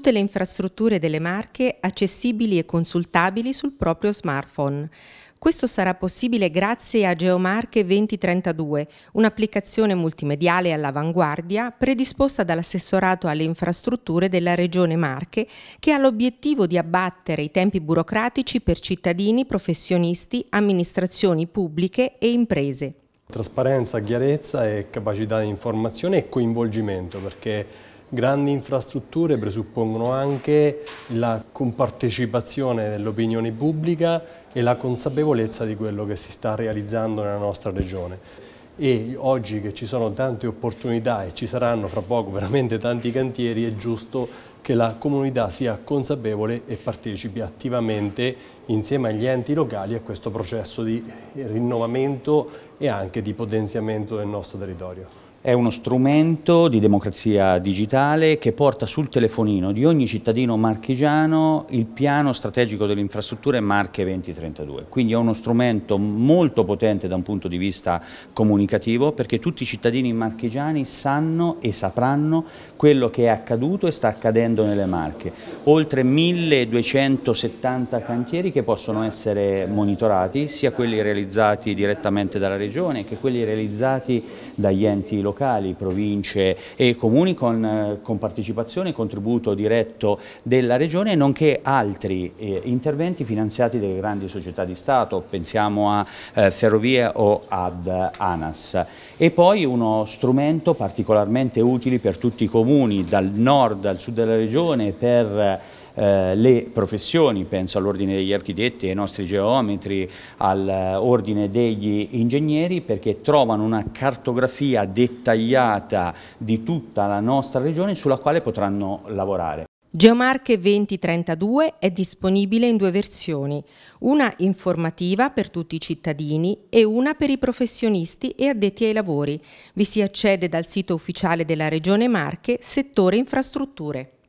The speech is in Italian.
tutte le infrastrutture delle marche accessibili e consultabili sul proprio smartphone. Questo sarà possibile grazie a Geomarche 2032, un'applicazione multimediale all'avanguardia predisposta dall'assessorato alle infrastrutture della Regione Marche che ha l'obiettivo di abbattere i tempi burocratici per cittadini, professionisti, amministrazioni pubbliche e imprese. Trasparenza, chiarezza e capacità di informazione e coinvolgimento perché Grandi infrastrutture presuppongono anche la compartecipazione dell'opinione pubblica e la consapevolezza di quello che si sta realizzando nella nostra regione. E oggi che ci sono tante opportunità e ci saranno fra poco veramente tanti cantieri, è giusto che la comunità sia consapevole e partecipi attivamente insieme agli enti locali a questo processo di rinnovamento e anche di potenziamento del nostro territorio. È uno strumento di democrazia digitale che porta sul telefonino di ogni cittadino marchigiano il piano strategico delle infrastrutture Marche 2032. Quindi è uno strumento molto potente da un punto di vista comunicativo perché tutti i cittadini marchigiani sanno e sapranno quello che è accaduto e sta accadendo nelle Marche. Oltre 1270 cantieri che possono essere monitorati, sia quelli realizzati direttamente dalla regione Regione che quelli realizzati dagli enti locali, province e comuni con, eh, con partecipazione e contributo diretto della Regione, nonché altri eh, interventi finanziati dalle grandi società di Stato, pensiamo a eh, Ferrovie o ad ANAS. E poi uno strumento particolarmente utile per tutti i comuni, dal nord al sud della Regione, per eh, le professioni, penso all'ordine degli architetti, e ai nostri geometri, all'ordine degli ingegneri, perché trovano una cartografia dettagliata di tutta la nostra regione sulla quale potranno lavorare. Geomarche 2032 è disponibile in due versioni, una informativa per tutti i cittadini e una per i professionisti e addetti ai lavori. Vi si accede dal sito ufficiale della Regione Marche, settore infrastrutture.